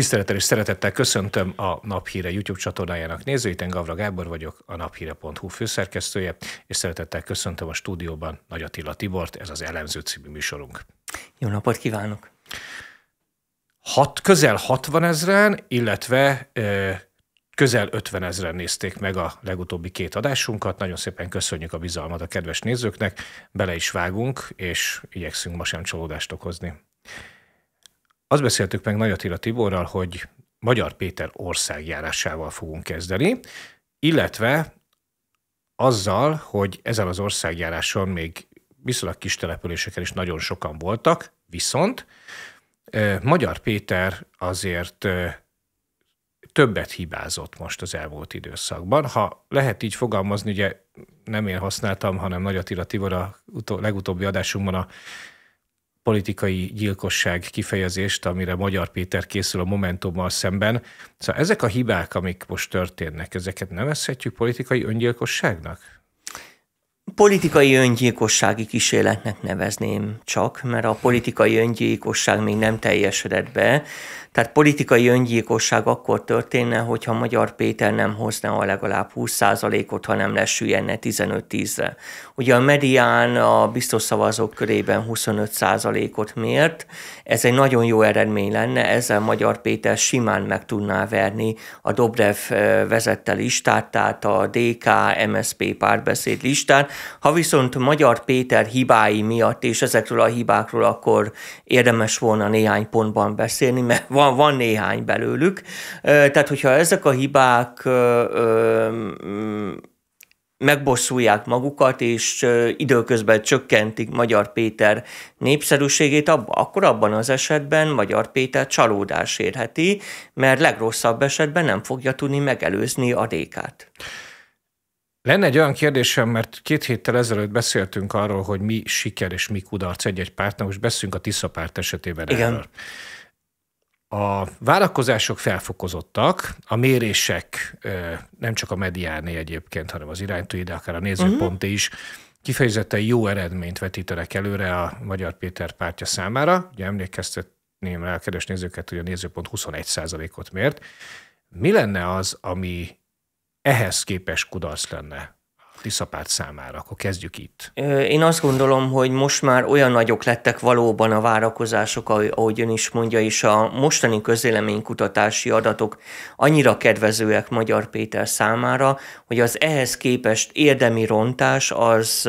Tisztelettel és szeretettel köszöntöm a Naphíre YouTube csatornájának nézőit. Én Gavra Gábor vagyok, a naphíre.hu főszerkesztője, és szeretettel köszöntöm a stúdióban Nagy Attila Tibort, ez az Elemző című műsorunk. Jó napot kívánok! Hat, közel 60 ezeren, illetve ö, közel 50 ezeren nézték meg a legutóbbi két adásunkat. Nagyon szépen köszönjük a bizalmat a kedves nézőknek, bele is vágunk, és igyekszünk ma sem csalódást okozni. Azt beszéltük meg Nagy Attila Tiborral, hogy Magyar Péter országjárásával fogunk kezdeni, illetve azzal, hogy ezen az országjáráson még viszonylag kis településeken is nagyon sokan voltak, viszont Magyar Péter azért többet hibázott most az elmúlt időszakban. Ha lehet így fogalmazni, ugye nem én használtam, hanem Nagy Attila Tibor a legutóbbi adásunkban a politikai gyilkosság kifejezést, amire Magyar Péter készül a Momentummal szemben. Szóval ezek a hibák, amik most történnek, ezeket nevezhetjük politikai öngyilkosságnak? Politikai öngyilkossági kísérletnek nevezném csak, mert a politikai öngyilkosság még nem teljesedett be. Tehát politikai öngyilkosság akkor történne, hogyha Magyar Péter nem hozna a legalább 20%-ot, hanem lesüljenne 15-10-re. Ugye a medián a biztos szavazók körében 25%-ot mért, ez egy nagyon jó eredmény lenne, ezzel Magyar Péter simán meg tudná verni a Dobrev vezette listát, tehát a DK, MSP párbeszéd listán. Ha viszont Magyar Péter hibái miatt, és ezekről a hibákról akkor érdemes volna néhány pontban beszélni, mert van, van néhány belőlük. Tehát, hogyha ezek a hibák megbosszulják magukat, és időközben csökkentik Magyar Péter népszerűségét, abba, akkor abban az esetben Magyar Péter csalódás érheti, mert legrosszabb esetben nem fogja tudni megelőzni a DK-t. Lenne egy olyan kérdésem, mert két héttel ezelőtt beszéltünk arról, hogy mi siker és mi kudarc egy-egy pártnak, most beszélünk a Tisza párt esetében Igen. erről. A várakozások felfokozottak, a mérések nem csak a mediáné egyébként, hanem az iránytűi, de akár a nézőponti uh-huh. is kifejezetten jó eredményt vetítenek előre a Magyar Péter pártja számára. Ugye emlékeztetném rá a kedves nézőket, hogy a nézőpont 21%-ot mért. Mi lenne az, ami ehhez képes kudarc lenne Tiszapárt számára? Akkor kezdjük itt. Én azt gondolom, hogy most már olyan nagyok lettek valóban a várakozások, ahogy ön is mondja, és a mostani közéleménykutatási adatok annyira kedvezőek Magyar Péter számára, hogy az ehhez képest érdemi rontás az,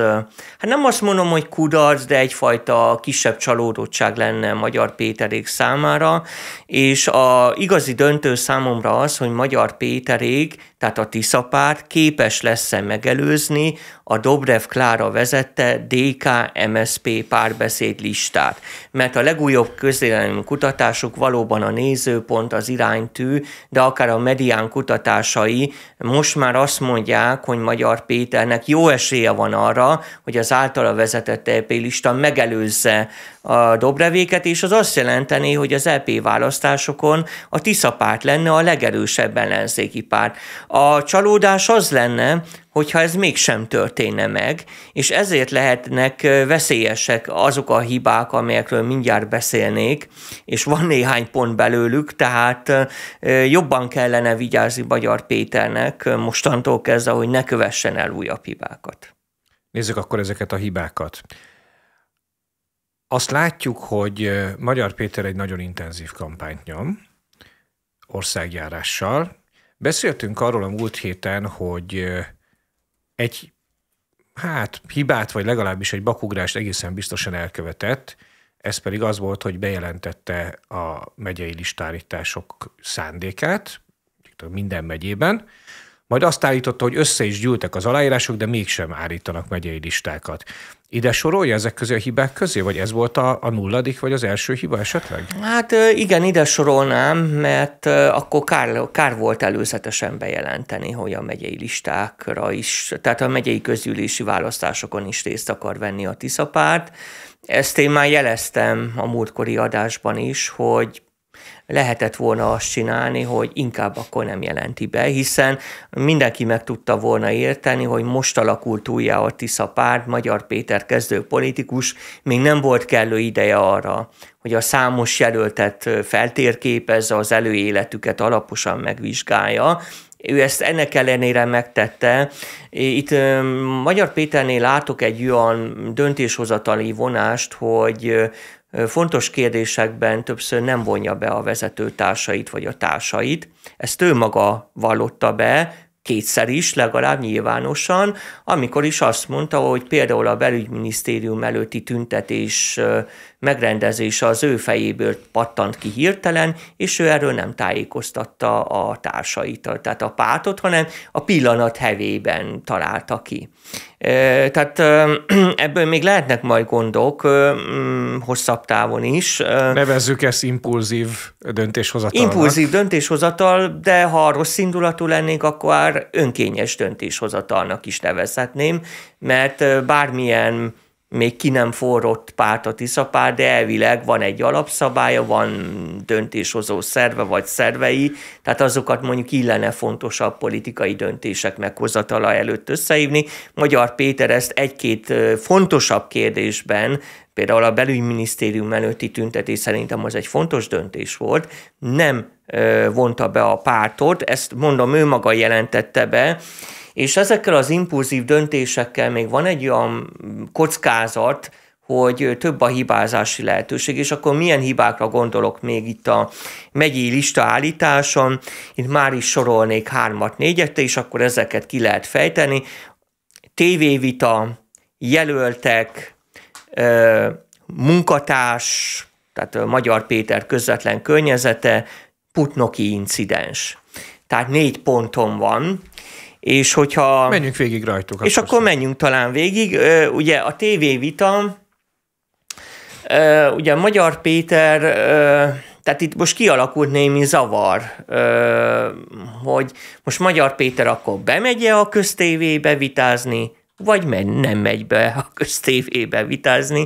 hát nem azt mondom, hogy kudarc, de egyfajta kisebb csalódottság lenne Magyar Péterék számára, és a igazi döntő számomra az, hogy Magyar Péterék tehát a Tisza párt képes lesz-e megelőzni a Dobrev Klára vezette DK-MSP párbeszéd listát. Mert a legújabb közélelmi kutatások valóban a nézőpont, az iránytű, de akár a medián kutatásai most már azt mondják, hogy Magyar Péternek jó esélye van arra, hogy az általa vezetett EP lista megelőzze a Dobrevéket, és az azt jelenteni, hogy az EP választásokon a Tisza párt lenne a legerősebb ellenzéki párt. A csalódás az lenne, hogyha ez mégsem történne meg, és ezért lehetnek veszélyesek azok a hibák, amelyekről mindjárt beszélnék, és van néhány pont belőlük, tehát jobban kellene vigyázni Magyar Péternek mostantól kezdve, hogy ne kövessen el újabb hibákat. Nézzük akkor ezeket a hibákat. Azt látjuk, hogy Magyar Péter egy nagyon intenzív kampányt nyom országjárással. Beszéltünk arról a múlt héten, hogy egy hát hibát, vagy legalábbis egy bakugrást egészen biztosan elkövetett, ez pedig az volt, hogy bejelentette a megyei listállítások szándékát, minden megyében, majd azt állította, hogy össze is gyűltek az aláírások, de mégsem állítanak megyei listákat ide sorolja ezek közé a hibák közé, vagy ez volt a, a nulladik, vagy az első hiba esetleg? Hát igen, ide sorolnám, mert akkor kár, kár volt előzetesen bejelenteni, hogy a megyei listákra is, tehát a megyei közgyűlési választásokon is részt akar venni a Tiszapárt. Ezt én már jeleztem a múltkori adásban is, hogy lehetett volna azt csinálni, hogy inkább akkor nem jelenti be, hiszen mindenki meg tudta volna érteni, hogy most alakult újjá a Tisza párt, Magyar Péter kezdő politikus, még nem volt kellő ideje arra, hogy a számos jelöltet feltérképezze, az előéletüket alaposan megvizsgálja, ő ezt ennek ellenére megtette. Itt Magyar Péternél látok egy olyan döntéshozatali vonást, hogy fontos kérdésekben többször nem vonja be a vezetőtársait vagy a társait. Ezt ő maga vallotta be, kétszer is, legalább nyilvánosan, amikor is azt mondta, hogy például a belügyminisztérium előtti tüntetés megrendezése az ő fejéből pattant ki hirtelen, és ő erről nem tájékoztatta a társait, tehát a pártot, hanem a pillanat hevében találta ki. Tehát ebből még lehetnek majd gondok mm, hosszabb távon is. Nevezzük ezt impulzív döntéshozatalnak. Impulzív döntéshozatal, de ha rossz indulatú lennék, akkor önkényes döntéshozatalnak is nevezhetném, mert bármilyen még ki nem forrott párt a Tiszapár, de elvileg van egy alapszabálya, van döntéshozó szerve vagy szervei, tehát azokat mondjuk illene fontosabb politikai döntések meghozatala előtt összehívni. Magyar Péter ezt egy-két fontosabb kérdésben például a belügyminisztérium előtti tüntetés szerintem az egy fontos döntés volt, nem vonta be a pártot, ezt mondom, ő maga jelentette be, és ezekkel az impulzív döntésekkel még van egy olyan kockázat, hogy több a hibázási lehetőség, és akkor milyen hibákra gondolok még itt a megyi lista állításon, itt már is sorolnék hármat, négyet, és akkor ezeket ki lehet fejteni. TV-vita, jelöltek, munkatárs, tehát Magyar Péter közvetlen környezete, putnoki incidens. Tehát négy pontom van, és hogyha... Menjünk végig rajtuk. És akkor szóval. menjünk talán végig. Ugye a TV vita, ugye Magyar Péter, tehát itt most kialakult némi zavar, hogy most Magyar Péter akkor bemegye a köztévébe vitázni, vagy men nem megy be a köztévébe vitázni.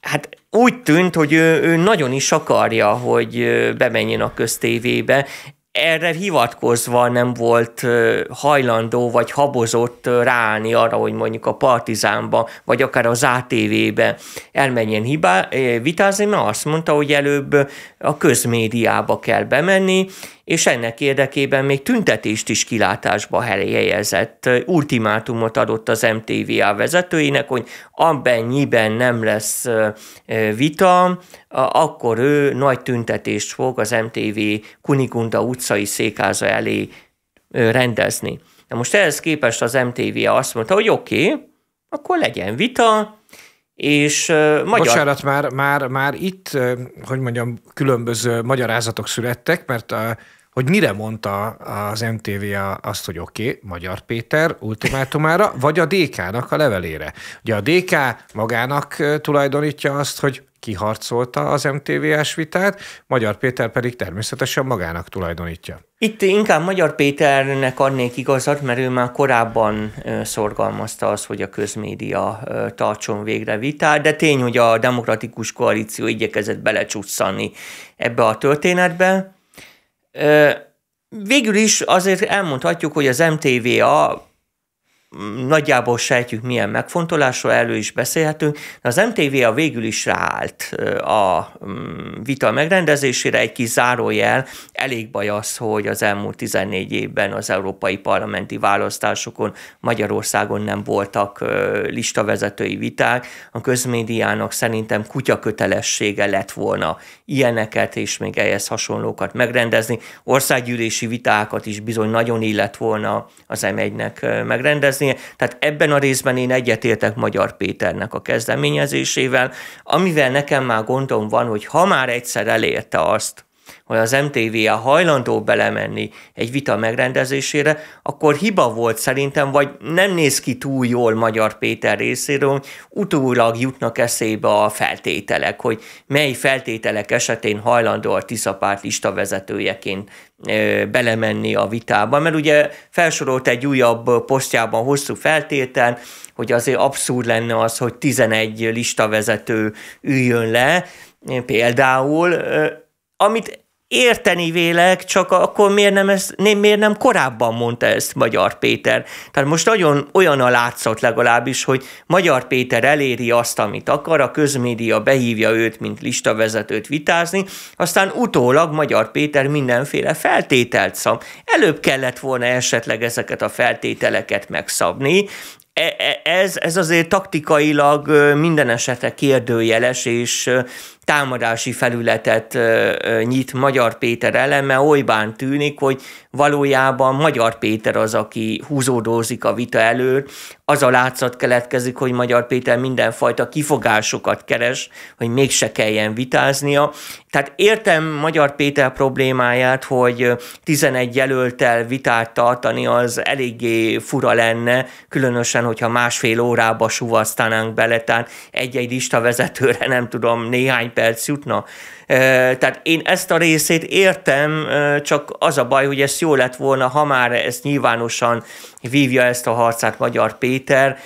Hát úgy tűnt, hogy ő, ő nagyon is akarja, hogy bemenjen a köztévébe erre hivatkozva nem volt hajlandó vagy habozott ráállni arra, hogy mondjuk a Partizánba, vagy akár az ATV-be elmenjen hibá, vitázni, mert azt mondta, hogy előbb a közmédiába kell bemenni, és ennek érdekében még tüntetést is kilátásba helyezett, ultimátumot adott az MTVA vezetőinek, hogy abbennyiben nem lesz vita, akkor ő nagy tüntetést fog az MTV Kunigunda utcai székháza elé rendezni. Na most ehhez képest az MTVA azt mondta, hogy oké, okay, akkor legyen vita, és uh, magyar... Bocsánat, már, már, már itt, uh, hogy mondjam, különböző magyarázatok születtek, mert a, hogy mire mondta az MTV azt, hogy oké, okay, Magyar Péter ultimátumára, vagy a DK-nak a levelére. Ugye a DK magának tulajdonítja azt, hogy kiharcolta az MTV MTVS vitát, Magyar Péter pedig természetesen magának tulajdonítja. Itt inkább Magyar Péternek adnék igazat, mert ő már korábban szorgalmazta az, hogy a közmédia tartson végre vitát, de tény, hogy a demokratikus koalíció igyekezett belecsusszani ebbe a történetbe. Végül is azért elmondhatjuk, hogy az MTVA nagyjából sejtjük milyen megfontolásról elő is beszélhetünk, de az MTV a végül is ráállt a mm, vita megrendezésére, egy kis zárójel, elég baj az, hogy az elmúlt 14 évben az európai parlamenti választásokon Magyarországon nem voltak listavezetői viták, a közmédiának szerintem kutyakötelessége lett volna ilyeneket és még ehhez hasonlókat megrendezni, országgyűlési vitákat is bizony nagyon illet volna az M1-nek megrendezni, kezdeményeznie, tehát ebben a részben én egyetértek Magyar Péternek a kezdeményezésével, amivel nekem már gondom van, hogy ha már egyszer elérte azt, hogy az mtv a hajlandó belemenni egy vita megrendezésére, akkor hiba volt szerintem, vagy nem néz ki túl jól Magyar Péter részéről, utólag jutnak eszébe a feltételek, hogy mely feltételek esetén hajlandó a Tiszapárt lista vezetőjeként belemenni a vitába, mert ugye felsorolt egy újabb posztjában hosszú feltétel, hogy azért abszurd lenne az, hogy 11 listavezető üljön le, például, amit érteni vélek, csak akkor miért nem, ezt, miért nem korábban mondta ezt Magyar Péter? Tehát most nagyon olyan a látszott legalábbis, hogy Magyar Péter eléri azt, amit akar, a közmédia behívja őt, mint listavezetőt vitázni, aztán utólag Magyar Péter mindenféle feltételt szab. Előbb kellett volna esetleg ezeket a feltételeket megszabni, e- e- ez, ez azért taktikailag minden esetre kérdőjeles, és támadási felületet nyit Magyar Péter ellen, mert olybán tűnik, hogy valójában Magyar Péter az, aki húzódózik a vita elől, az a látszat keletkezik, hogy Magyar Péter mindenfajta kifogásokat keres, hogy mégse kelljen vitáznia. Tehát értem Magyar Péter problémáját, hogy 11 jelöltel vitát tartani az eléggé fura lenne, különösen, hogyha másfél órába suvasztanánk bele, tehát egy-egy lista vezetőre nem tudom, néhány Bad Suit noch. Tehát én ezt a részét értem, csak az a baj, hogy ez jó lett volna, ha már ezt nyilvánosan vívja ezt a harcát Magyar Péter,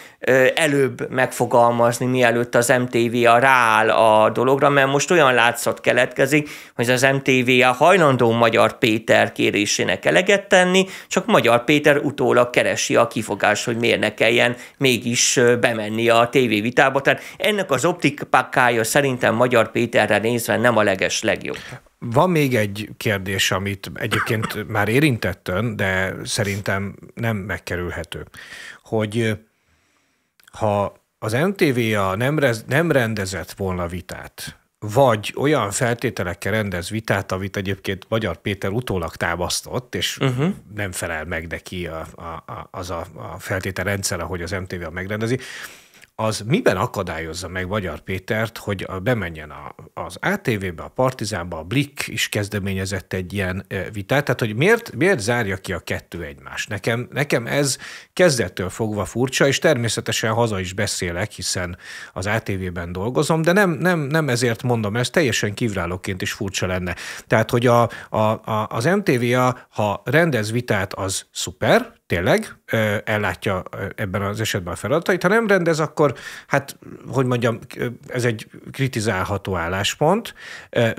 előbb megfogalmazni, mielőtt az MTV-a rááll a dologra, mert most olyan látszat keletkezik, hogy az MTV-a hajlandó Magyar Péter kérésének eleget tenni, csak Magyar Péter utólag keresi a kifogás, hogy miért ne kelljen mégis bemenni a tévévitába. Tehát ennek az optikpakkája szerintem Magyar Péterre nézve nem a leg leges legjobb. Van még egy kérdés, amit egyébként már érintettön, de szerintem nem megkerülhető, hogy ha az MTV a nem, rez, nem rendezett volna vitát, vagy olyan feltételekkel rendez vitát, amit egyébként Magyar Péter utólag támasztott, és uh-huh. nem felel meg neki a, a, a, az a, a feltételrendszer, ahogy az MTV megrendezi, az miben akadályozza meg Magyar Pétert, hogy bemenjen a, az ATV-be, a Partizánba, a Blik is kezdeményezett egy ilyen vitát, tehát hogy miért, miért zárja ki a kettő egymást? Nekem, nekem ez kezdettől fogva furcsa, és természetesen haza is beszélek, hiszen az ATV-ben dolgozom, de nem, nem, nem ezért mondom, ez teljesen kívülállóként is furcsa lenne. Tehát, hogy a, a, a, az MTV-a, ha rendez vitát, az szuper, tényleg ellátja ebben az esetben a feladatait. Ha nem rendez, akkor hát, hogy mondjam, ez egy kritizálható álláspont,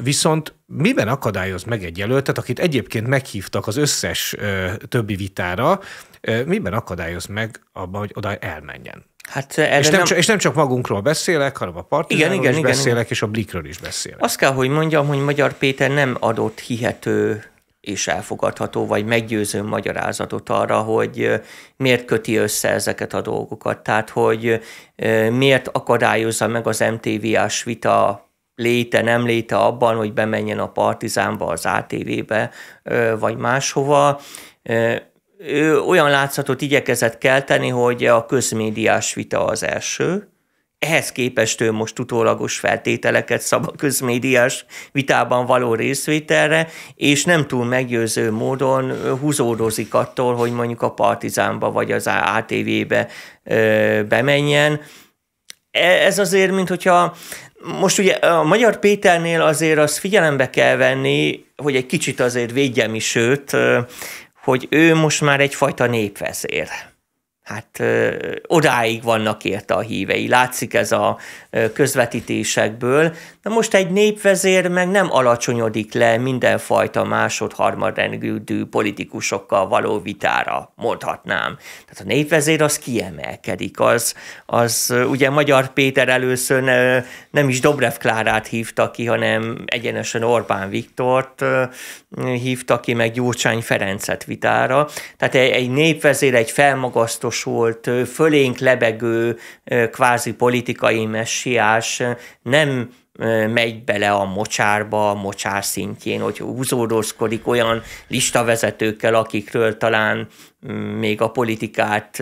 viszont miben akadályoz meg egy jelöltet, akit egyébként meghívtak az összes többi vitára, miben akadályoz meg abban, hogy oda elmenjen? Hát és, nem, nem... Csak, és nem csak magunkról beszélek, hanem a partizánról igen, igen, is igen, beszélek, igen. és a Blikről is beszélek. Azt kell, hogy mondjam, hogy Magyar Péter nem adott hihető és elfogadható, vagy meggyőző magyarázatot arra, hogy miért köti össze ezeket a dolgokat. Tehát, hogy miért akadályozza meg az MTV-ás vita léte, nem léte abban, hogy bemenjen a Partizánba, az ATV-be, vagy máshova. Ő olyan látszatot igyekezett kelteni, hogy a közmédiás vita az első, ehhez képest ő most utólagos feltételeket szab a közmédiás vitában való részvételre, és nem túl meggyőző módon húzódozik attól, hogy mondjuk a Partizánba vagy az ATV-be bemenjen. E-, ez azért, mint hogyha most ugye a Magyar Péternél azért azt figyelembe kell venni, hogy egy kicsit azért védjem is őt, hogy ő most már egyfajta népvezér hát ö, odáig vannak érte a hívei. Látszik ez a ö, közvetítésekből. Na most egy népvezér meg nem alacsonyodik le mindenfajta másod-harmadrendű politikusokkal való vitára, mondhatnám. Tehát a népvezér az kiemelkedik, az, az ugye Magyar Péter először ne, nem is Dobrev Klárát hívta ki, hanem egyenesen Orbán Viktort ö, hívta ki, meg Gyurcsány Ferencet vitára. Tehát egy, egy népvezér, egy felmagasztó megvalósult, fölénk lebegő, kvázi politikai messiás nem megy bele a mocsárba, a mocsár szintjén, hogy húzódózkodik olyan listavezetőkkel, akikről talán mm, még a politikát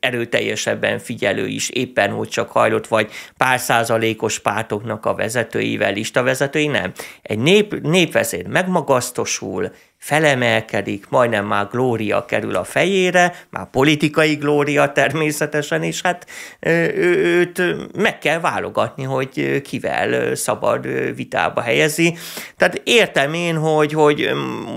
erőteljesebben figyelő is éppen hogy csak hajlott, vagy pár százalékos pártoknak a vezetőivel, listavezetői, nem. Egy nép, népvezér megmagasztosul, felemelkedik, majdnem már glória kerül a fejére, már politikai glória természetesen, és hát ő, őt meg kell válogatni, hogy kivel szabad vitába helyezi. Tehát értem én, hogy, hogy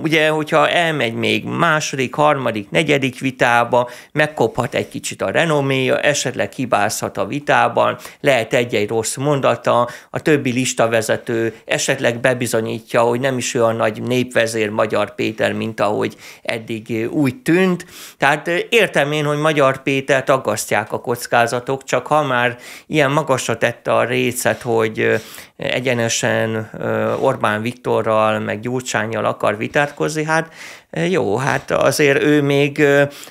ugye, hogyha elmegy még második, harmadik, negyedik vitába, megkophat egy kicsit a renoméja, esetleg hibázhat a vitában, lehet egy-egy rossz mondata, a többi listavezető esetleg bebizonyítja, hogy nem is olyan nagy népvezér magyar Péter, mint ahogy eddig úgy tűnt. Tehát értem én, hogy Magyar Péter aggasztják a kockázatok, csak ha már ilyen magasra tette a részet, hogy egyenesen Orbán Viktorral, meg Gyurcsányjal akar vitátkozni, hát E, jó, hát azért ő még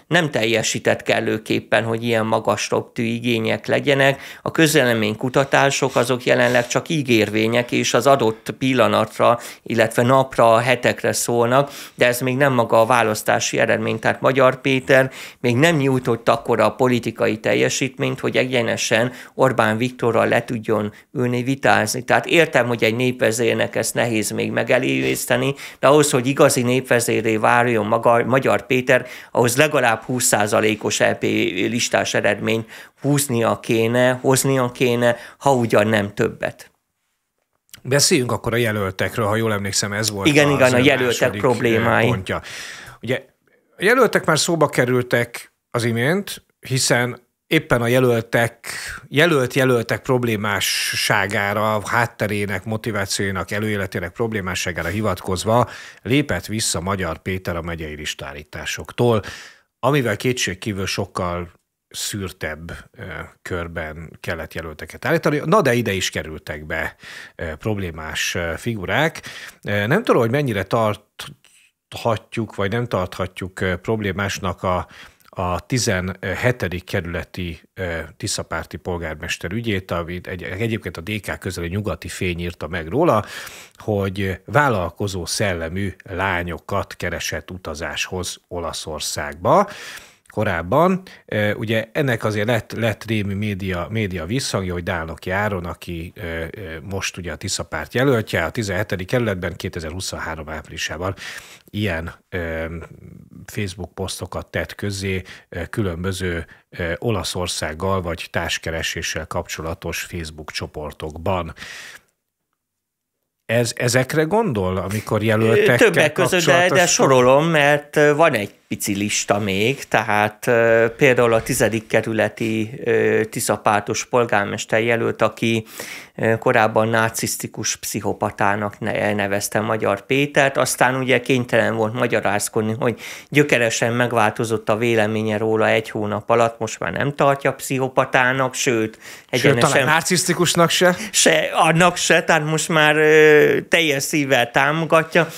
nem teljesített kellőképpen, hogy ilyen magas röptű igények legyenek. A kutatások azok jelenleg csak ígérvények, és az adott pillanatra, illetve napra, hetekre szólnak, de ez még nem maga a választási eredmény. Tehát Magyar Péter még nem nyújtott akkora a politikai teljesítményt, hogy egyenesen Orbán Viktorral le tudjon ülni vitázni. Tehát értem, hogy egy népvezérnek ezt nehéz még megelőzteni, de ahhoz, hogy igazi népvezéré várjon maga, Magyar Péter, ahhoz legalább 20%-os LP e listás eredmény húznia kéne, hoznia kéne, ha ugyan nem többet. Beszéljünk akkor a jelöltekről, ha jól emlékszem, ez volt igen, az igen, a jelöltek eh, problémái. Pontja. Ugye a jelöltek már szóba kerültek az imént, hiszen éppen a jelöltek, jelölt-jelöltek problémásságára, hátterének, motivációjának, előéletének problémásságára hivatkozva lépett vissza Magyar Péter a megyei listállításoktól, amivel kétségkívül sokkal szűrtebb körben kellett jelölteket állítani. Na de ide is kerültek be problémás figurák. Nem tudom, hogy mennyire tarthatjuk, vagy nem tarthatjuk problémásnak a a 17. kerületi Tiszapárti polgármester ügyét, amit egy, egyébként a DK közeli nyugati fény írta meg róla, hogy vállalkozó szellemű lányokat keresett utazáshoz Olaszországba korábban. Ugye ennek azért lett, lett rémi média, média visszhangja, hogy Dálnok Járon, aki most ugye a párt jelöltje, a 17. kerületben 2023 áprilisában ilyen Facebook posztokat tett közé eh, különböző eh, Olaszországgal vagy társkereséssel kapcsolatos Facebook csoportokban. Ez, ezekre gondol, amikor jelöltek? Többek között, de, de sorolom, mert eh, van egy pici lista még, tehát például a tizedik kerületi Tiszapátos polgármester jelölt, aki korábban nácisztikus pszichopatának nevezte Magyar Pétert, aztán ugye kénytelen volt magyarázkodni, hogy gyökeresen megváltozott a véleménye róla egy hónap alatt, most már nem tartja pszichopatának, sőt, egyenesen... Sőt, nácisztikusnak se? Se, annak se, tehát most már teljes szívvel támogatja,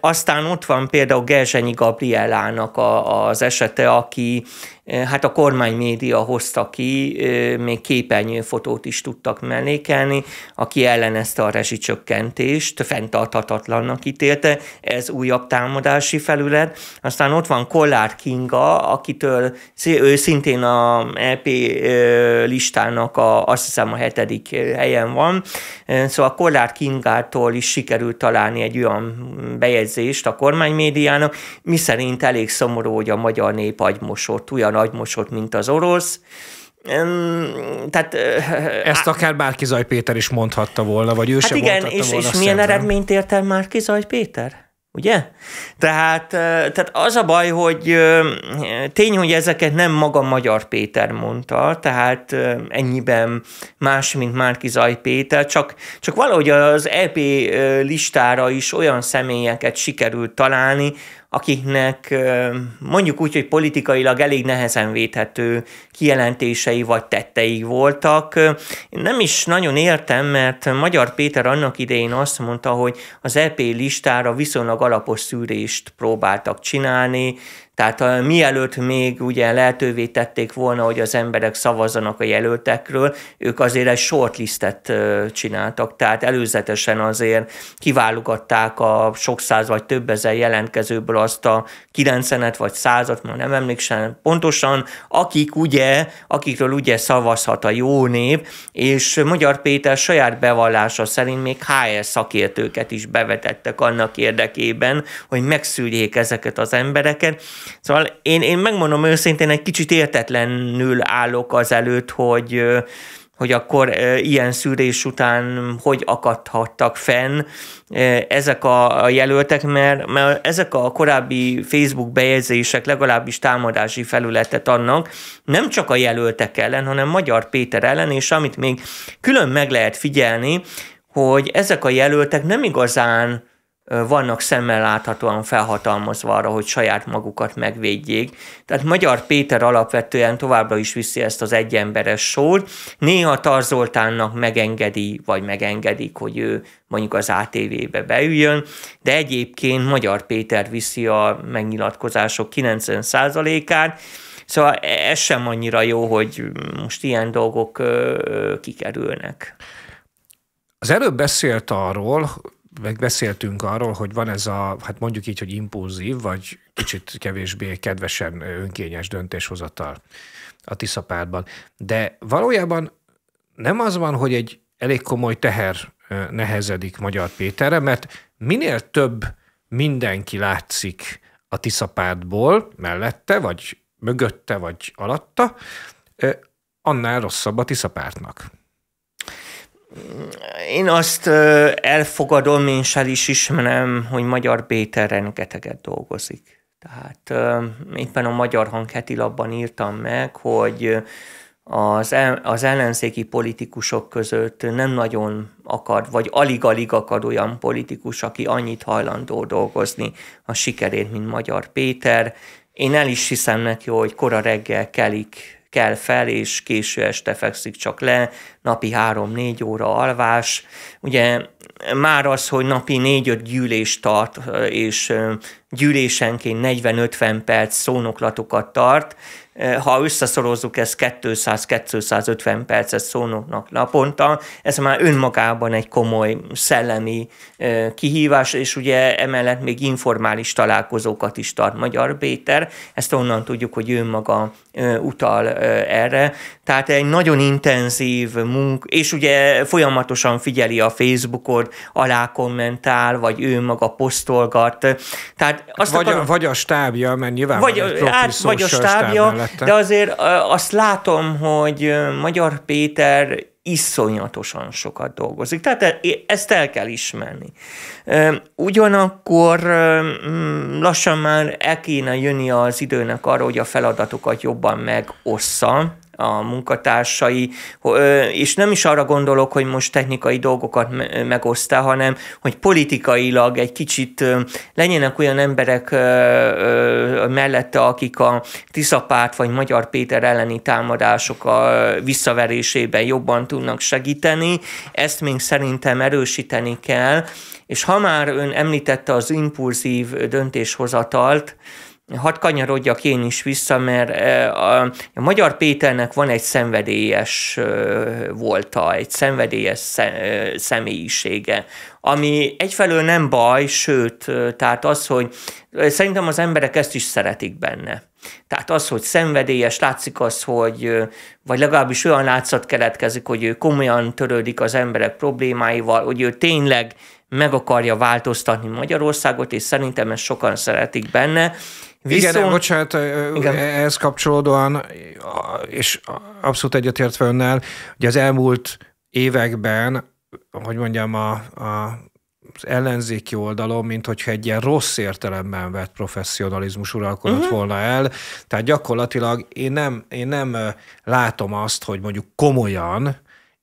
aztán ott van például Gerzsenyi Gabrielának a, az esete, aki Eh, hát a kormány média hozta ki, eh, még képernyőfotót is tudtak mellékelni, aki ellenezte a rezsicsökkentést, fenntarthatatlannak ítélte, ez újabb támadási felület. Aztán ott van Kollár Kinga, akitől ő szintén a EP eh, listának a, azt hiszem a hetedik helyen van, szóval Kollár Kingától is sikerült találni egy olyan bejegyzést a kormány médiának, miszerint elég szomorú, hogy a magyar nép agymosott, olyan olyan mint az orosz. Tehát, Ezt akár Márki Zaj Péter is mondhatta volna, vagy ő hát sem igen, mondhatta és, volna. És milyen eredményt ért el Márki Zaj Péter? Ugye? Tehát, tehát az a baj, hogy tény, hogy ezeket nem maga Magyar Péter mondta, tehát ennyiben más, mint Márki Zaj Péter, csak, csak valahogy az EP listára is olyan személyeket sikerült találni, akiknek mondjuk úgy, hogy politikailag elég nehezen védhető kijelentései vagy tettei voltak. Én nem is nagyon értem, mert Magyar Péter annak idején azt mondta, hogy az EP listára viszonylag alapos szűrést próbáltak csinálni, tehát a, mielőtt még ugye lehetővé tették volna, hogy az emberek szavazzanak a jelöltekről, ők azért egy shortlistet csináltak, tehát előzetesen azért kiválogatták a sok száz vagy több ezer jelentkezőből azt a kilencenet vagy százat, at már nem emlékszem pontosan, akik ugye, akikről ugye szavazhat a jó nép, és Magyar Péter saját bevallása szerint még HR szakértőket is bevetettek annak érdekében, hogy megszűrjék ezeket az embereket, Szóval én, én megmondom őszintén, egy kicsit értetlenül állok azelőtt, hogy hogy akkor ilyen szűrés után hogy akadhattak fenn ezek a jelöltek, mert, mert ezek a korábbi Facebook bejegyzések legalábbis támadási felületet adnak, nem csak a jelöltek ellen, hanem Magyar Péter ellen, és amit még külön meg lehet figyelni, hogy ezek a jelöltek nem igazán vannak szemmel láthatóan felhatalmazva arra, hogy saját magukat megvédjék. Tehát Magyar Péter alapvetően továbbra is viszi ezt az egyemberes sót. Néha Tarzoltánnak megengedi, vagy megengedik, hogy ő mondjuk az ATV-be beüljön, de egyébként Magyar Péter viszi a megnyilatkozások 90%-át, Szóval e-, ez sem annyira jó, hogy most ilyen dolgok kikerülnek. Az előbb beszélt arról, megbeszéltünk arról, hogy van ez a, hát mondjuk így, hogy impulzív, vagy kicsit kevésbé kedvesen önkényes döntéshozatal a Tiszapárban. De valójában nem az van, hogy egy elég komoly teher nehezedik Magyar Péterre, mert minél több mindenki látszik a Tiszapártból mellette, vagy mögötte, vagy alatta, annál rosszabb a Tiszapártnak. Én azt elfogadom, én sel is ismerem, hogy Magyar Péter rengeteget dolgozik. Tehát éppen a Magyar Hang heti labban írtam meg, hogy az, el, az ellenzéki politikusok között nem nagyon akad, vagy alig-alig akad olyan politikus, aki annyit hajlandó dolgozni a sikerét, mint Magyar Péter. Én el is hiszem neki, hogy kora reggel kelik kell fel, és késő este fekszik csak le, napi 3-4 óra alvás. Ugye már az, hogy napi négy-öt gyűlést tart, és gyűlésenként 40-50 perc szónoklatokat tart, ha összeszorozzuk ezt 200-250 percet szónoknak naponta, ez már önmagában egy komoly szellemi kihívás, és ugye emellett még informális találkozókat is tart Magyar Béter. ezt onnan tudjuk, hogy ő maga utal erre, tehát egy nagyon intenzív munka, és ugye folyamatosan figyeli a Facebookot, alá kommentál, vagy ő maga posztolgat. Tehát azt vagy, akarom, a, vagy a stábja, mert nyilván vagy, van egy át, vagy a stábja, stáb de azért azt látom, hogy Magyar Péter iszonyatosan sokat dolgozik. Tehát e- ezt el kell ismerni. Ugyanakkor lassan már el kéne jönni az időnek arra, hogy a feladatokat jobban megossza, a munkatársai, és nem is arra gondolok, hogy most technikai dolgokat megosztá, hanem hogy politikailag egy kicsit legyenek olyan emberek mellette, akik a Tiszapárt vagy Magyar Péter elleni támadások a visszaverésében jobban tudnak segíteni. Ezt még szerintem erősíteni kell, és ha már ön említette az impulzív döntéshozatalt, hadd kanyarodjak én is vissza, mert e, a Magyar Péternek van egy szenvedélyes volta, egy szenvedélyes személyisége, ami egyfelől nem baj, sőt, tehát az, hogy szerintem az emberek ezt is szeretik benne. Tehát az, hogy szenvedélyes, látszik az, hogy, vagy legalábbis olyan látszat keletkezik, hogy ő komolyan törődik az emberek problémáival, hogy ő tényleg meg akarja változtatni Magyarországot, és szerintem ezt sokan szeretik benne. Viszont... Igen, bocsánat, Igen. ehhez kapcsolódóan, és abszolút egyetértve önnel, hogy az elmúlt években, hogy mondjam, a, a az ellenzéki oldalon, mint hogyha egy ilyen rossz értelemben vett professzionalizmus uralkodott uh-huh. volna el. Tehát gyakorlatilag én nem, én nem látom azt, hogy mondjuk komolyan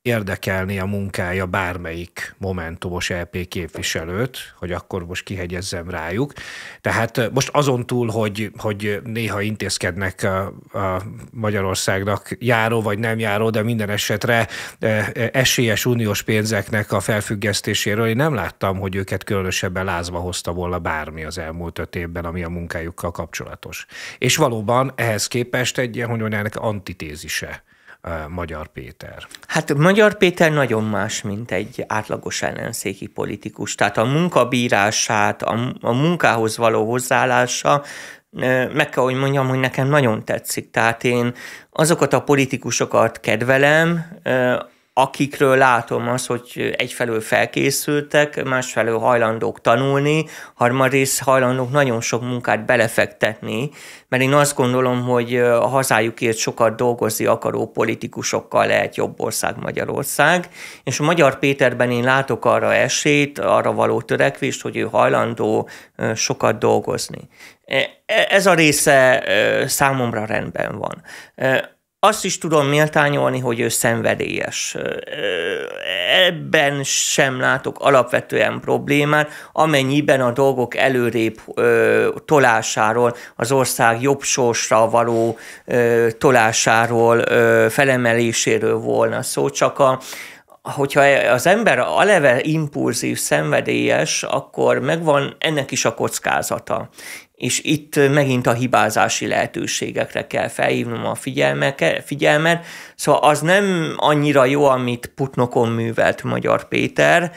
érdekelni a munkája bármelyik Momentumos LP e képviselőt, hogy akkor most kihegyezzem rájuk. Tehát most azon túl, hogy, hogy néha intézkednek a, a Magyarországnak járó vagy nem járó, de minden esetre esélyes uniós pénzeknek a felfüggesztéséről, én nem láttam, hogy őket különösebben lázba hozta volna bármi az elmúlt öt évben, ami a munkájukkal kapcsolatos. És valóban ehhez képest egy, hogy mondjam, ennek antitézise Magyar Péter? Hát Magyar Péter nagyon más, mint egy átlagos ellenszéki politikus. Tehát a munkabírását, a, a munkához való hozzáállása meg kell, hogy mondjam, hogy nekem nagyon tetszik. Tehát én azokat a politikusokat kedvelem, akikről látom az, hogy egyfelől felkészültek, másfelől hajlandók tanulni, harmadrészt hajlandók nagyon sok munkát belefektetni, mert én azt gondolom, hogy a hazájukért sokat dolgozni akaró politikusokkal lehet jobb ország Magyarország, és a Magyar Péterben én látok arra esélyt, arra való törekvést, hogy ő hajlandó sokat dolgozni. E, e, ez a része számomra rendben van azt is tudom méltányolni, hogy ő szenvedélyes. Ebben sem látok alapvetően problémát, amennyiben a dolgok előrébb tolásáról, az ország jobb sorsra való tolásáról, felemeléséről volna szó, szóval csak a, hogyha az ember aleve impulzív, szenvedélyes, akkor megvan ennek is a kockázata és itt megint a hibázási lehetőségekre kell felhívnom a figyelmet. Szóval az nem annyira jó, amit Putnokon művelt Magyar Péter,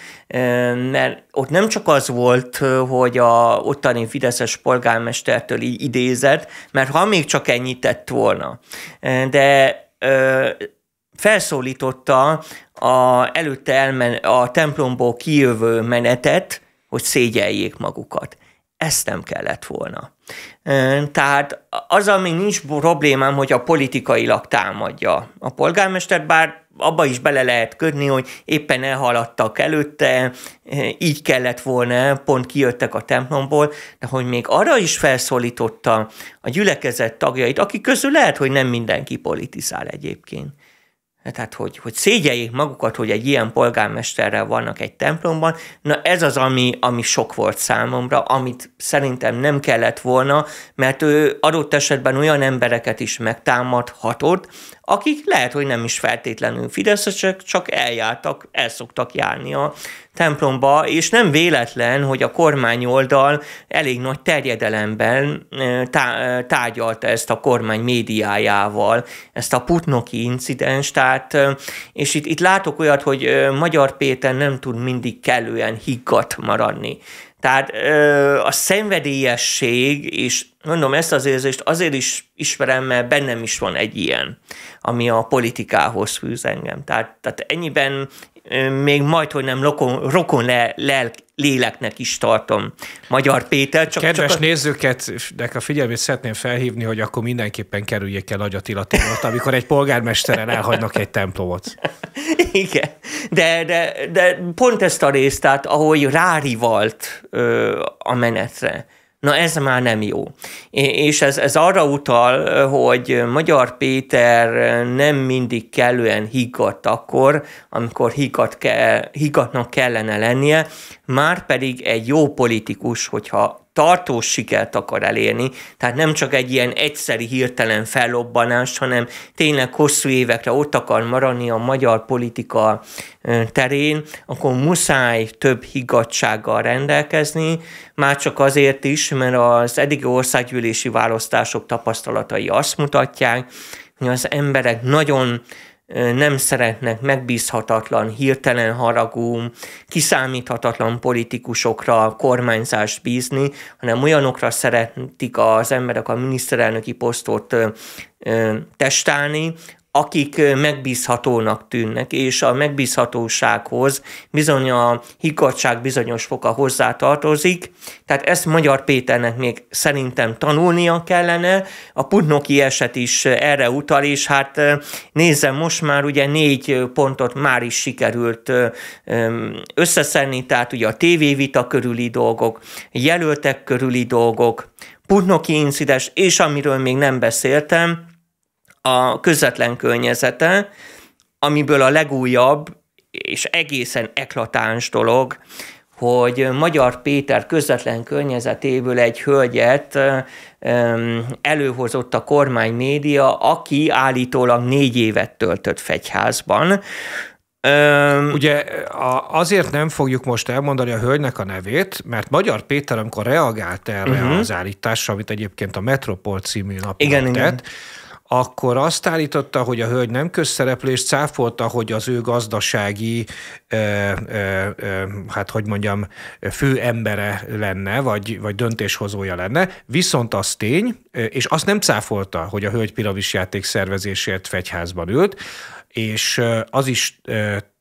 mert ott nem csak az volt, hogy a ottani Fideszes polgármestertől így idézett, mert ha még csak ennyit tett volna, de felszólította a előtte elmen, a templomból kijövő menetet, hogy szégyeljék magukat ezt nem kellett volna. Tehát az, ami nincs problémám, hogy a politikailag támadja a polgármester, bár abba is bele lehet kötni, hogy éppen elhaladtak előtte, így kellett volna, pont kijöttek a templomból, de hogy még arra is felszólította a gyülekezet tagjait, aki közül lehet, hogy nem mindenki politizál egyébként, tehát, hogy, hogy szégyeljék magukat, hogy egy ilyen polgármesterrel vannak egy templomban, na ez az, ami, ami sok volt számomra, amit szerintem nem kellett volna, mert ő adott esetben olyan embereket is megtámadhatott, akik lehet, hogy nem is feltétlenül fideszesek, csak eljártak, el szoktak járni a templomba, és nem véletlen, hogy a kormány oldal elég nagy terjedelemben tá- tárgyalta ezt a kormány médiájával, ezt a putnoki incidens, tehát, és itt, itt látok olyat, hogy Magyar Péter nem tud mindig kellően higgadt maradni. Tehát a szenvedélyesség, és mondom, ezt az érzést azért is ismerem, mert bennem is van egy ilyen, ami a politikához fűz engem. Tehát, tehát ennyiben még majd, hogy nem lokon, rokon le, lel, léleknek is tartom Magyar Péter. Csak, Kedves csak a... nézőket, de a figyelmét szeretném felhívni, hogy akkor mindenképpen kerüljék el Nagy Attila témat, amikor egy polgármesteren elhagynak egy templomot. Igen, de, de, de pont ezt a részt, tehát ahogy rárivalt ö, a menetre Na ez már nem jó. És ez, ez arra utal, hogy Magyar Péter nem mindig kellően higgadt akkor, amikor higgadt ke, higgadtnak kellene lennie, már pedig egy jó politikus, hogyha tartós sikert akar elérni, tehát nem csak egy ilyen egyszeri hirtelen fellobbanás, hanem tényleg hosszú évekre ott akar maradni a magyar politika terén, akkor muszáj több higgadsággal rendelkezni, már csak azért is, mert az eddigi országgyűlési választások tapasztalatai azt mutatják, hogy az emberek nagyon nem szeretnek megbízhatatlan, hirtelen haragú, kiszámíthatatlan politikusokra, kormányzást bízni, hanem olyanokra szeretik az emberek a miniszterelnöki posztot testálni, akik megbízhatónak tűnnek, és a megbízhatósághoz bizony a higgadság bizonyos foka hozzátartozik, tehát ezt Magyar Péternek még szerintem tanulnia kellene, a Putnoki eset is erre utal, és hát nézem, most már ugye négy pontot már is sikerült összeszenni, tehát ugye a tévévita körüli dolgok, jelöltek körüli dolgok, Putnoki incides, és amiről még nem beszéltem, a közvetlen környezete, amiből a legújabb és egészen eklatáns dolog, hogy Magyar Péter közvetlen környezetéből egy hölgyet előhozott a kormány média, aki állítólag négy évet töltött fegyházban. Öm... Ugye azért nem fogjuk most elmondani a hölgynek a nevét, mert Magyar Péter, amikor reagált erre uh-huh. az állításra, amit egyébként a Metropol című napon igen, tett, igen akkor azt állította, hogy a hölgy nem közszereplést cáfolta, hogy az ő gazdasági, ö, ö, ö, hát hogy mondjam, fő embere lenne, vagy, vagy döntéshozója lenne, viszont az tény, és azt nem cáfolta, hogy a hölgy piramis játék szervezésért fegyházban ült, és az is,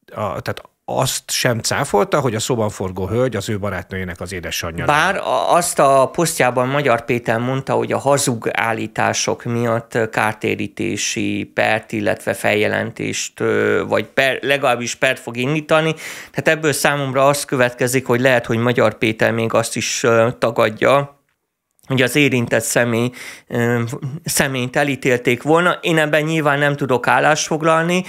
a, tehát azt sem cáfolta, hogy a szóban forgó hölgy az ő barátnőjének az édesanyja. Bár azt a posztjában Magyar Péter mondta, hogy a hazug állítások miatt kártérítési pert, illetve feljelentést, vagy per, legalábbis pert fog indítani. Tehát ebből számomra az következik, hogy lehet, hogy Magyar Péter még azt is tagadja, hogy az érintett személy, személyt elítélték volna. Én ebben nyilván nem tudok állásfoglalni,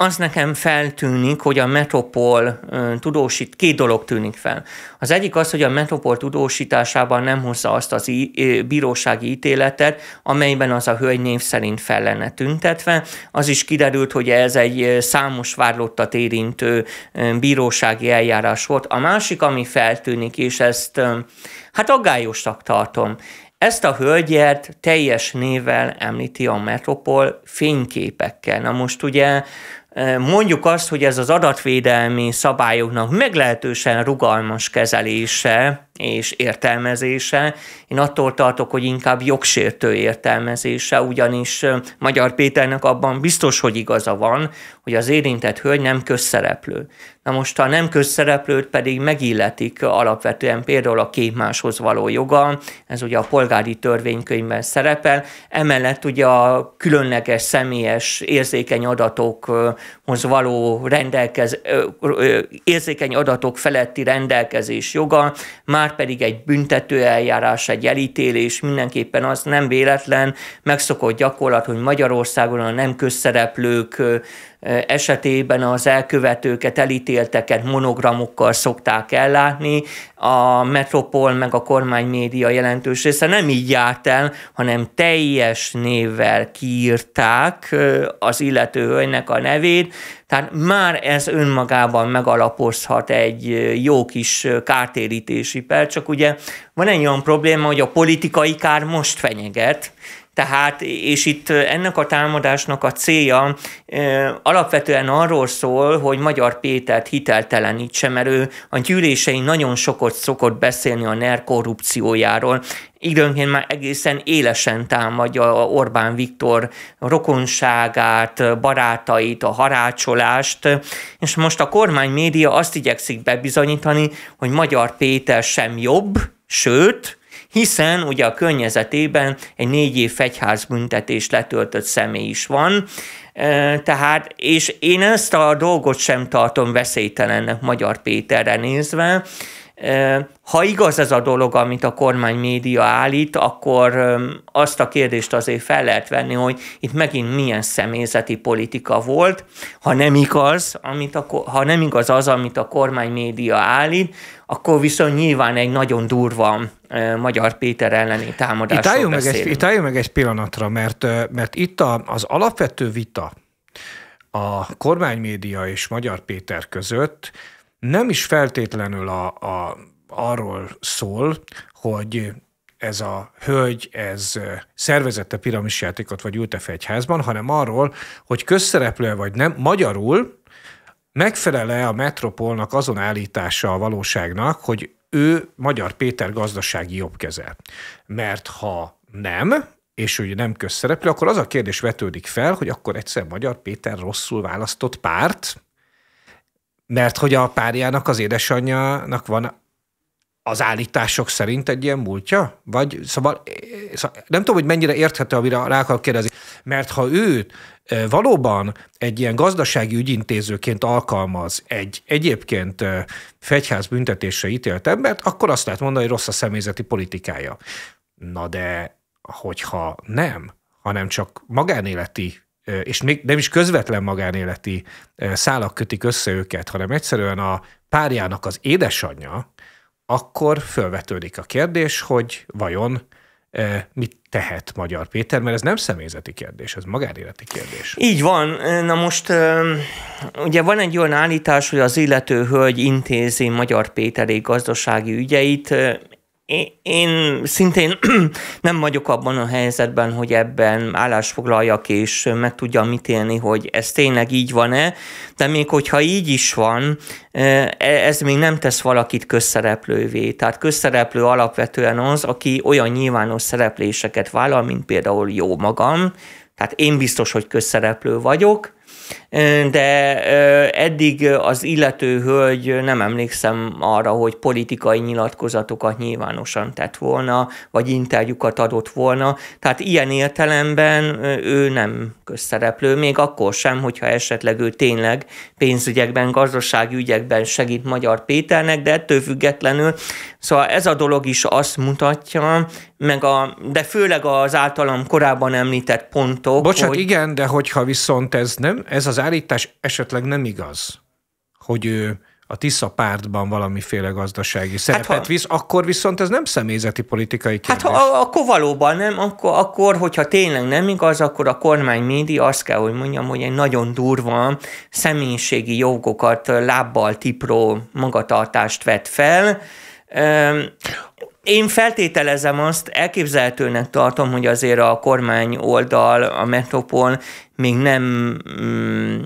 az nekem feltűnik, hogy a Metropol tudósít, két dolog tűnik fel. Az egyik az, hogy a Metropol tudósításában nem hozza azt az bírósági ítéletet, amelyben az a hölgy név szerint fel lenne tüntetve. Az is kiderült, hogy ez egy számos várlottat érintő bírósági eljárás volt. A másik, ami feltűnik, és ezt hát aggályosnak tartom, ezt a hölgyet teljes nével említi a Metropol fényképekkel. Na most ugye mondjuk azt, hogy ez az adatvédelmi szabályoknak meglehetősen rugalmas kezelése és értelmezése. Én attól tartok, hogy inkább jogsértő értelmezése, ugyanis Magyar Péternek abban biztos, hogy igaza van, hogy az érintett hölgy nem közszereplő. Na most a nem közszereplőt pedig megilletik alapvetően például a képmáshoz való joga, ez ugye a polgári törvénykönyvben szerepel, emellett ugye a különleges személyes érzékeny adatok adatokhoz való rendelkez, érzékeny adatok feletti rendelkezés joga, már pedig egy eljárás egy elítélés mindenképpen az nem véletlen megszokott gyakorlat, hogy Magyarországon a nem közszereplők esetében az elkövetőket, elítélteket monogramokkal szokták ellátni, a Metropol meg a kormány média jelentős része nem így járt el, hanem teljes névvel kiírták az illető hölgynek a nevét, tehát már ez önmagában megalapozhat egy jó kis kártérítési per, csak ugye van egy olyan probléma, hogy a politikai kár most fenyeget, tehát, és itt ennek a támadásnak a célja e, alapvetően arról szól, hogy Magyar Pétert hiteltelenítse, mert ő a gyűlésein nagyon sokat szokott beszélni a NER korrupciójáról, időnként már egészen élesen támadja Orbán Viktor rokonságát, barátait, a harácsolást, és most a kormány média azt igyekszik bebizonyítani, hogy Magyar Péter sem jobb, sőt, hiszen ugye a környezetében egy négy év fegyházbüntetés letöltött személy is van, tehát, és én ezt a dolgot sem tartom veszélytelennek Magyar Péterre nézve, ha igaz ez a dolog, amit a kormány média állít, akkor azt a kérdést azért fel lehet venni, hogy itt megint milyen személyzeti politika volt. Ha nem igaz, amit a, ha nem igaz az, amit a kormány média állít, akkor viszont nyilván egy nagyon durva Magyar Péter elleni támadás. itt álljunk meg egy, Itt álljunk meg egy pillanatra, mert, mert itt a, az alapvető vita a kormány média és Magyar Péter között nem is feltétlenül a, a, arról szól, hogy ez a hölgy, ez szervezette piramisjátékot, vagy ült fegyházban, hanem arról, hogy közszereplő vagy nem, magyarul megfelele a Metropolnak azon állítása a valóságnak, hogy ő Magyar Péter gazdasági jobbkeze. Mert ha nem, és ugye nem közszereplő, akkor az a kérdés vetődik fel, hogy akkor egyszer Magyar Péter rosszul választott párt, mert hogy a párjának, az édesanyjának van az állítások szerint egy ilyen múltja? Vagy szóval, eh, szóval nem tudom, hogy mennyire érthető, amire rá akarok kérdezni. Mert ha ő eh, valóban egy ilyen gazdasági ügyintézőként alkalmaz egy egyébként eh, fegyház büntetésre ítélt embert, akkor azt lehet mondani, hogy rossz a személyzeti politikája. Na de hogyha nem, hanem csak magánéleti és még nem is közvetlen magánéleti szálak kötik össze őket, hanem egyszerűen a párjának az édesanyja, akkor felvetődik a kérdés, hogy vajon mit tehet Magyar Péter, mert ez nem személyzeti kérdés, ez magánéleti kérdés. Így van. Na most ugye van egy olyan állítás, hogy az illető hölgy intézi Magyar Péteré gazdasági ügyeit én szintén nem vagyok abban a helyzetben, hogy ebben állásfoglaljak és meg tudjam mit élni, hogy ez tényleg így van-e, de még hogyha így is van, e, e, ez még nem tesz valakit közszereplővé. Tehát közszereplő alapvetően az, aki olyan nyilvános szerepléseket vállal, mint például jó magam, tehát én biztos, hogy közszereplő vagyok, de eddig az illető hölgy nem emlékszem arra, hogy politikai nyilatkozatokat nyilvánosan tett volna, vagy interjúkat adott volna. Tehát ilyen értelemben ő nem közszereplő, még akkor sem, hogyha esetleg ő tényleg pénzügyekben, gazdasági ügyekben segít Magyar Péternek, de ettől függetlenül. Szóval ez a dolog is azt mutatja, meg a, de főleg az általam korábban említett pontok. Bocsánat, hogy... igen, de hogyha viszont ez nem, ez az az állítás esetleg nem igaz, hogy ő a Tisza pártban valamiféle gazdasági hát szerepet hát ha, visz, akkor viszont ez nem személyzeti politikai kérdés. Hát ha, akkor valóban nem, akkor, akkor, hogyha tényleg nem igaz, akkor a kormány média azt kell, hogy mondjam, hogy egy nagyon durva személyiségi jogokat lábbal tipró magatartást vett fel. Én feltételezem azt, elképzelhetőnek tartom, hogy azért a kormány oldal, a metropol még nem mm,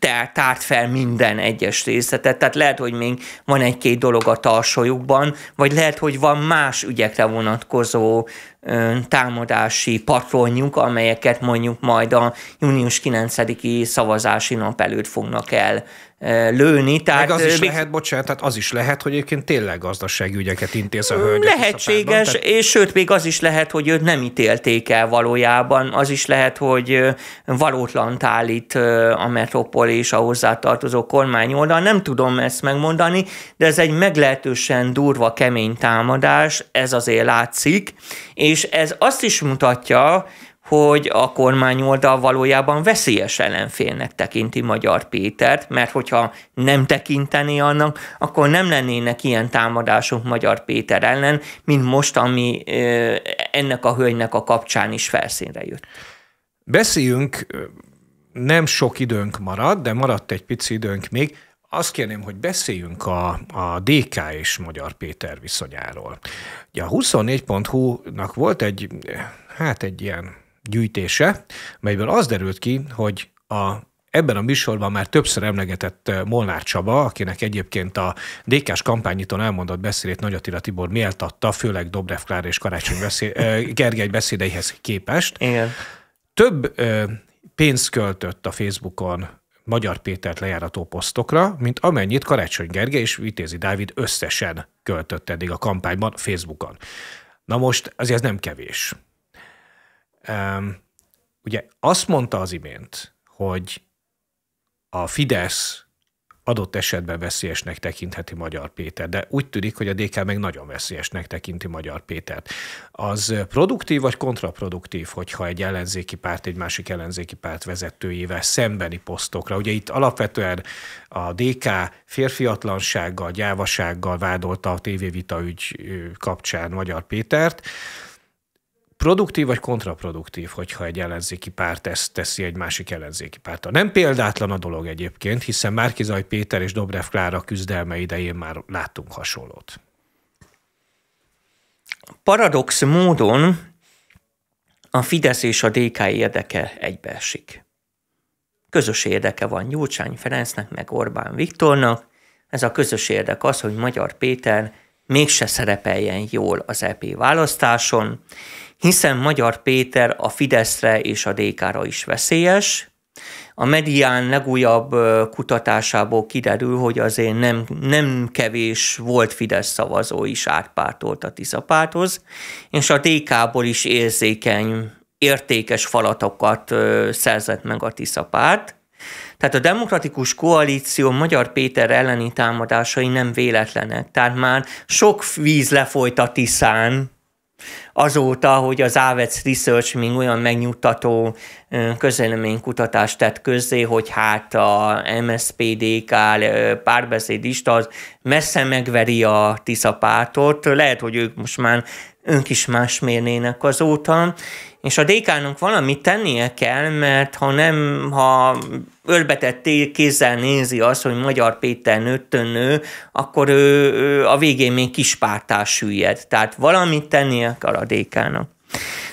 eh, tárt fel minden egyes részletet, tehát lehet, hogy még van egy-két dolog a tarsolyukban, vagy lehet, hogy van más ügyekre vonatkozó támadási patronjuk, amelyeket mondjuk majd a június 9-i szavazási nap előtt fognak el E, lőni. Tehát Meg az is még... lehet, bocsánat, tehát az is lehet, hogy egyébként tényleg gazdasági ügyeket intéz a hölgy. Lehetséges, a tehát... és sőt, még az is lehet, hogy őt nem ítélték el valójában, az is lehet, hogy valótlant állít a metropol és a hozzátartozó kormány oldal. Nem tudom ezt megmondani, de ez egy meglehetősen durva, kemény támadás, ez azért látszik, és ez azt is mutatja, hogy a kormány oldal valójában veszélyes ellenfélnek tekinti Magyar Pétert, mert hogyha nem tekintené annak, akkor nem lennének ilyen támadások Magyar Péter ellen, mint most, ami ennek a hölgynek a kapcsán is felszínre jött. Beszéljünk, nem sok időnk marad, de maradt egy pici időnk még, azt kérném, hogy beszéljünk a, a DK és Magyar Péter viszonyáról. Ugye a 24.hu-nak volt egy, hát egy ilyen gyűjtése, melyből az derült ki, hogy a Ebben a műsorban már többször emlegetett Molnár Csaba, akinek egyébként a DK-s kampányíton elmondott beszédét Nagy Attila Tibor méltatta, főleg Dobrev Klár és Karácsony beszéd, Gergely beszédeihez képest. Igen. Több pénzt költött a Facebookon Magyar Pétert lejárató posztokra, mint amennyit Karácsony Gergely és Vitézi Dávid összesen költött eddig a kampányban Facebookon. Na most azért ez nem kevés. Um, ugye azt mondta az imént, hogy a Fidesz adott esetben veszélyesnek tekintheti Magyar Péter, de úgy tűnik, hogy a DK meg nagyon veszélyesnek tekinti Magyar Pétert. Az produktív vagy kontraproduktív, hogyha egy ellenzéki párt egy másik ellenzéki párt vezetőjével szembeni posztokra. Ugye itt alapvetően a DK férfiatlansággal, gyávasággal vádolta a tévévita ügy kapcsán Magyar Pétert, produktív vagy kontraproduktív, hogyha egy ellenzéki párt ezt teszi egy másik ellenzéki párt. Nem példátlan a dolog egyébként, hiszen Márkizaj Péter és Dobrev Klára küzdelme idején már láttunk hasonlót. Paradox módon a Fidesz és a DK érdeke egybeesik. Közös érdeke van Gyurcsány Ferencnek, meg Orbán Viktornak. Ez a közös érdek az, hogy Magyar Péter mégse szerepeljen jól az EP választáson, hiszen Magyar Péter a Fideszre és a DK-ra is veszélyes. A medián legújabb kutatásából kiderül, hogy azért nem, nem kevés volt Fidesz szavazó is átpártolt a Tiszapárthoz, és a DK-ból is érzékeny, értékes falatokat szerzett meg a Tiszapárt. Tehát a demokratikus koalíció Magyar Péter elleni támadásai nem véletlenek. Tehát már sok víz lefolyt a Tiszán, azóta, hogy az Ávec Research még olyan megnyugtató közeleménykutatást tett közzé, hogy hát a MSZPDK párbeszédista az messze megveri a Tisza pártot. Lehet, hogy ők most már ők is más mérnének azóta, és a DK-nak valamit tennie kell, mert ha nem, ha ölbetett kézzel nézi azt, hogy Magyar Péter nőttön nő, akkor ő, ő a végén még kispártás süllyed. Tehát valamit tennie kell a DK-nak.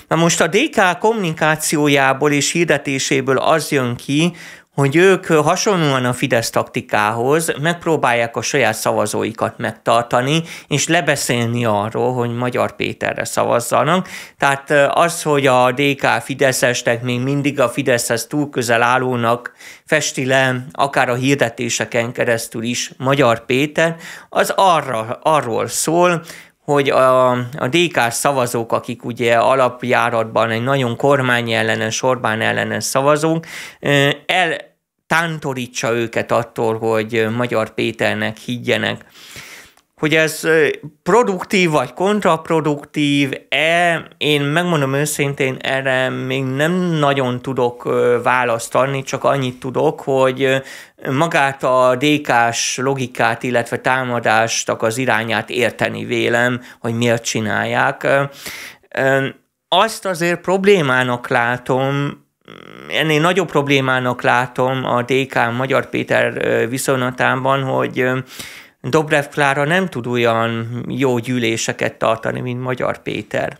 Na most a DK kommunikációjából és hirdetéséből az jön ki, hogy ők hasonlóan a Fidesz taktikához megpróbálják a saját szavazóikat megtartani, és lebeszélni arról, hogy Magyar Péterre szavazzanak. Tehát az, hogy a DK Fideszestek még mindig a Fideszhez túl közel állónak festi le, akár a hirdetéseken keresztül is Magyar Péter, az arra, arról szól, hogy a, a dk szavazók, akik ugye alapjáratban egy nagyon kormány ellenes, sorbán ellenes szavazók, eltántorítsa őket attól, hogy Magyar Péternek higgyenek hogy ez produktív vagy kontraproduktív-e, én megmondom őszintén, erre még nem nagyon tudok választani, csak annyit tudok, hogy magát a DK-s logikát, illetve támadástak az irányát érteni vélem, hogy miért csinálják. Azt azért problémának látom, ennél nagyobb problémának látom a DK Magyar Péter viszonylatában, hogy Dobrev Klára nem tud olyan jó gyűléseket tartani, mint Magyar Péter.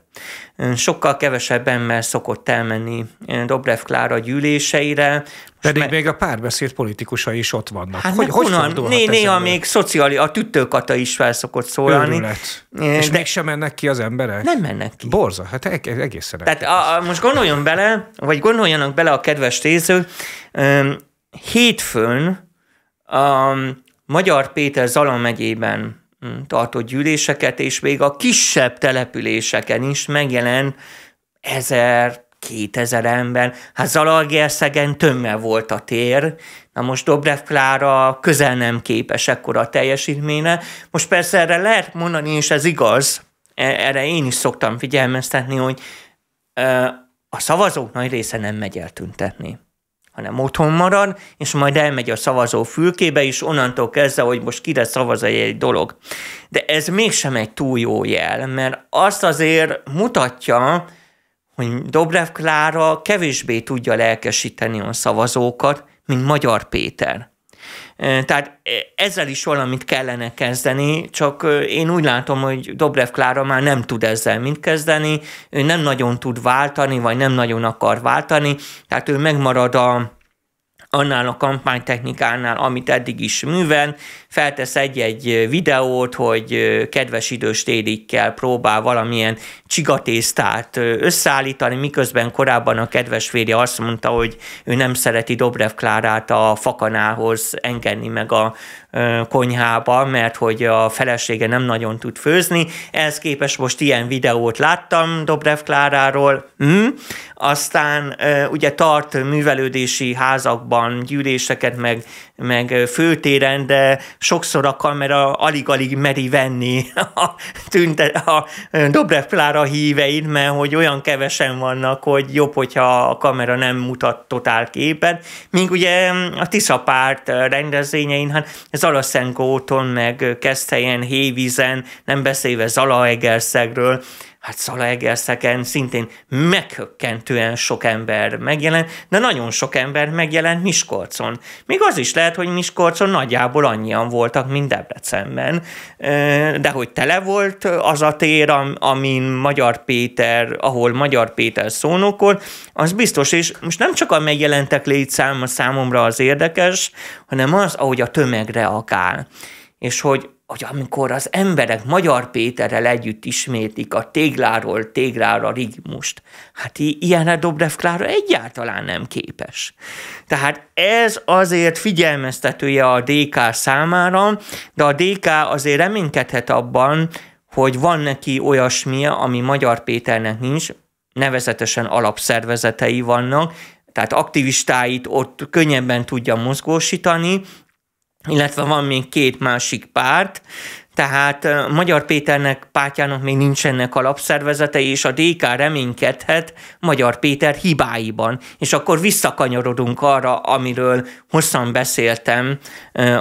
Sokkal kevesebb ember szokott elmenni Dobrev Klára gyűléseire. Pedig mert... még a párbeszéd politikusai is ott vannak. Hát hogy, hogy honnan, né, néha ezenből? még szociális, a tüttőkata is fel szokott szólalni. Őrület. Eh, de... És meg sem mennek ki az emberek? Nem mennek ki. Borza, hát e- e- egészen. Tehát a, a, most gondoljon bele, vagy gondoljanak bele a kedves tézők, hétfőn a, Magyar Péter Zala megyében mm, tartott gyűléseket, és még a kisebb településeken is megjelen ezer, kétezer ember. Hát Zalaegerszegen tömme volt a tér, na most Dobrev Klára közel nem képes ekkora teljesítményre. Most persze erre lehet mondani, és ez igaz, e, erre én is szoktam figyelmeztetni, hogy a szavazók nagy része nem megy el tüntetni hanem otthon marad, és majd elmegy a szavazó fülkébe, és onnantól kezdve, hogy most kire szavaz egy dolog. De ez mégsem egy túl jó jel, mert azt azért mutatja, hogy Dobrev Klára kevésbé tudja lelkesíteni a szavazókat, mint Magyar Péter. Tehát ezzel is valamit kellene kezdeni, csak én úgy látom, hogy Dobrev Klára már nem tud ezzel mit kezdeni, ő nem nagyon tud váltani, vagy nem nagyon akar váltani, tehát ő megmarad a, annál a kampánytechnikánál, amit eddig is művel, feltesz egy-egy videót, hogy kedves idős tédikkel próbál valamilyen csigatésztát összeállítani, miközben korábban a kedves férje azt mondta, hogy ő nem szereti Dobrev Klárát a fakanához engedni, meg a konyhába, mert hogy a felesége nem nagyon tud főzni. Ehhez képest most ilyen videót láttam Dobrev Kláráról. Mm. Aztán ugye tart művelődési házakban gyűléseket, meg, meg főtéren, de sokszor a kamera alig-alig meri venni a, tünte, a Dobrev Klára híveit, mert hogy olyan kevesen vannak, hogy jobb, hogyha a kamera nem mutat totál képen. Míg ugye hm, a Tiszapárt rendezvényein, hát ez a Salaszenkó meg Keszthelyen, Hévízen, nem beszélve Zalaegerszegről, hát Szalaegerszeken szintén meghökkentően sok ember megjelent, de nagyon sok ember megjelent Miskolcon. Még az is lehet, hogy Miskolcon nagyjából annyian voltak, mint Debrecenben. De hogy tele volt az a tér, amin Magyar Péter, ahol Magyar Péter szónokon, az biztos, és most nem csak a megjelentek létszáma számomra az érdekes, hanem az, ahogy a tömeg reagál. És hogy hogy amikor az emberek Magyar Péterrel együtt ismétlik a tégláról téglára rigmust, hát ilyenre Dobrev Klára egyáltalán nem képes. Tehát ez azért figyelmeztetője a DK számára, de a DK azért reménykedhet abban, hogy van neki olyasmi, ami Magyar Péternek nincs, nevezetesen alapszervezetei vannak, tehát aktivistáit ott könnyebben tudja mozgósítani, illetve van még két másik párt, tehát Magyar Péternek pártjának még nincsenek alapszervezete és a DK reménykedhet Magyar Péter hibáiban. És akkor visszakanyarodunk arra, amiről hosszan beszéltem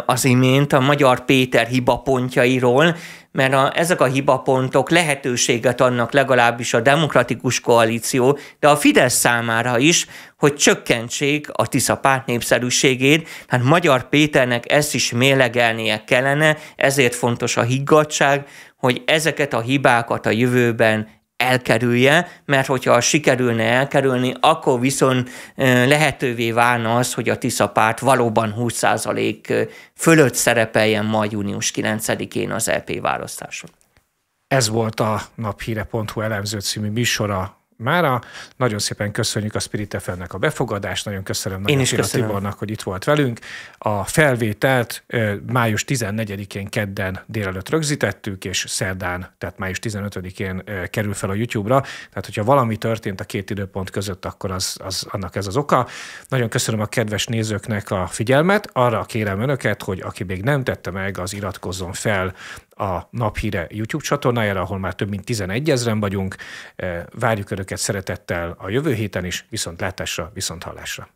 az imént, a Magyar Péter hibapontjairól, mert a, ezek a hibapontok lehetőséget adnak legalábbis a demokratikus koalíció, de a Fidesz számára is, hogy csökkentsék a Tisza párt népszerűségét, hát Magyar Péternek ezt is mélegelnie kellene, ezért fontos a higgadság, hogy ezeket a hibákat a jövőben elkerülje, mert hogyha sikerülne elkerülni, akkor viszont lehetővé válna az, hogy a Tisza párt valóban 20% fölött szerepeljen majd június 9-én az LP e választáson. Ez volt a naphíre.hu elemző című műsora mára. Nagyon szépen köszönjük a Spirit fm a befogadást, nagyon köszönöm Én is köszönöm. Tibornak, hogy itt volt velünk. A felvételt május 14-én kedden délelőtt rögzítettük, és szerdán, tehát május 15-én kerül fel a YouTube-ra, tehát hogyha valami történt a két időpont között, akkor az, az annak ez az oka. Nagyon köszönöm a kedves nézőknek a figyelmet, arra kérem önöket, hogy aki még nem tette meg, az iratkozzon fel a Naphíre YouTube csatornájára, ahol már több mint 11 ezeren vagyunk. Eh, várjuk Önöket szeretettel a jövő héten is, viszont látásra, viszont hallásra.